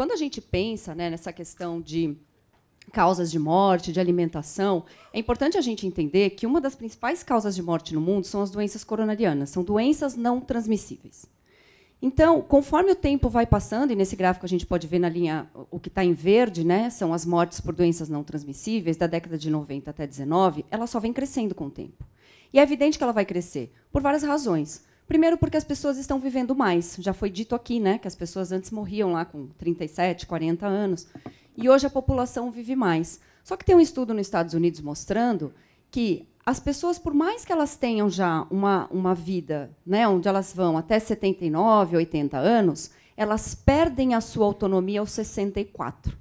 Quando a gente pensa né, nessa questão de causas de morte, de alimentação, é importante a gente entender que uma das principais causas de morte no mundo são as doenças coronarianas, são doenças não transmissíveis. Então, conforme o tempo vai passando, e nesse gráfico a gente pode ver na linha o que está em verde, né, são as mortes por doenças não transmissíveis da década de 90 até 19, ela só vem crescendo com o tempo. E é evidente que ela vai crescer por várias razões. Primeiro, porque as pessoas estão vivendo mais. Já foi dito aqui né, que as pessoas antes morriam lá com 37, 40 anos. E hoje a população vive mais. Só que tem um estudo nos Estados Unidos mostrando que as pessoas, por mais que elas tenham já uma, uma vida né, onde elas vão até 79, 80 anos, elas perdem a sua autonomia aos 64.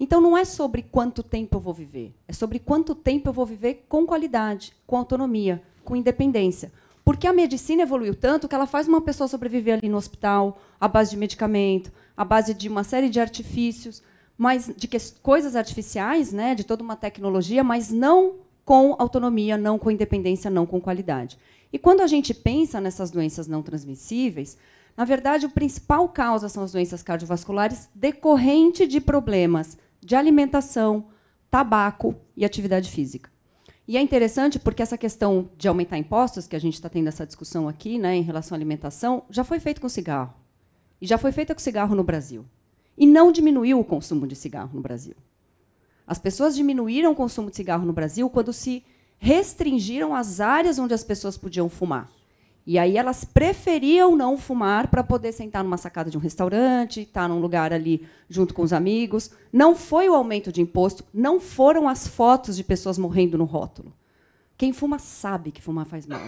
Então não é sobre quanto tempo eu vou viver, é sobre quanto tempo eu vou viver com qualidade, com autonomia, com independência. Porque a medicina evoluiu tanto que ela faz uma pessoa sobreviver ali no hospital, à base de medicamento, à base de uma série de artifícios, mas de que, coisas artificiais, né, de toda uma tecnologia, mas não com autonomia, não com independência, não com qualidade. E quando a gente pensa nessas doenças não transmissíveis, na verdade, o principal causa são as doenças cardiovasculares decorrente de problemas de alimentação, tabaco e atividade física. E é interessante porque essa questão de aumentar impostos, que a gente está tendo essa discussão aqui, né, em relação à alimentação, já foi feita com cigarro. E já foi feita com cigarro no Brasil. E não diminuiu o consumo de cigarro no Brasil. As pessoas diminuíram o consumo de cigarro no Brasil quando se restringiram as áreas onde as pessoas podiam fumar. E aí elas preferiam não fumar para poder sentar numa sacada de um restaurante, estar tá num lugar ali junto com os amigos. Não foi o aumento de imposto, não foram as fotos de pessoas morrendo no rótulo. Quem fuma sabe que fumar faz mal.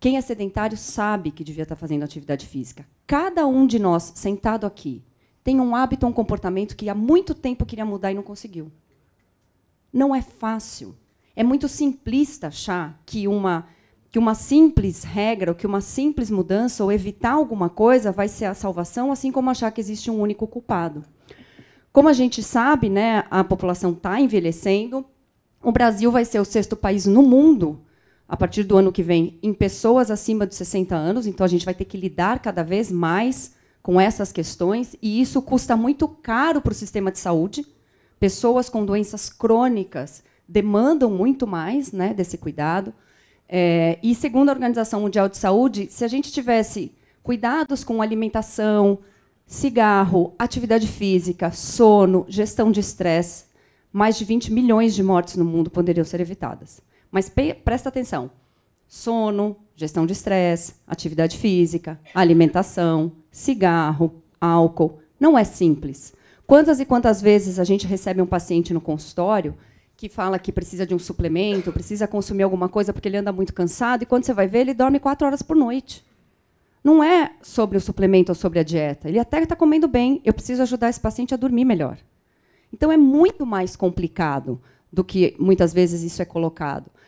Quem é sedentário sabe que devia estar tá fazendo atividade física. Cada um de nós sentado aqui tem um hábito, um comportamento que há muito tempo queria mudar e não conseguiu. Não é fácil. É muito simplista achar que uma que uma simples regra, ou que uma simples mudança, ou evitar alguma coisa, vai ser a salvação, assim como achar que existe um único culpado. Como a gente sabe, né, a população está envelhecendo, o Brasil vai ser o sexto país no mundo, a partir do ano que vem, em pessoas acima de 60 anos, então a gente vai ter que lidar cada vez mais com essas questões, e isso custa muito caro para o sistema de saúde. Pessoas com doenças crônicas demandam muito mais né, desse cuidado é, e segundo a Organização Mundial de Saúde, se a gente tivesse cuidados com alimentação, cigarro, atividade física, sono, gestão de estresse, mais de 20 milhões de mortes no mundo poderiam ser evitadas. Mas presta atenção: sono, gestão de estresse, atividade física, alimentação, cigarro, álcool. Não é simples. Quantas e quantas vezes a gente recebe um paciente no consultório que fala que precisa de um suplemento, precisa consumir alguma coisa porque ele anda muito cansado, e quando você vai ver, ele dorme quatro horas por noite. Não é sobre o suplemento ou sobre a dieta. Ele até está comendo bem, eu preciso ajudar esse paciente a dormir melhor. Então é muito mais complicado do que muitas vezes isso é colocado.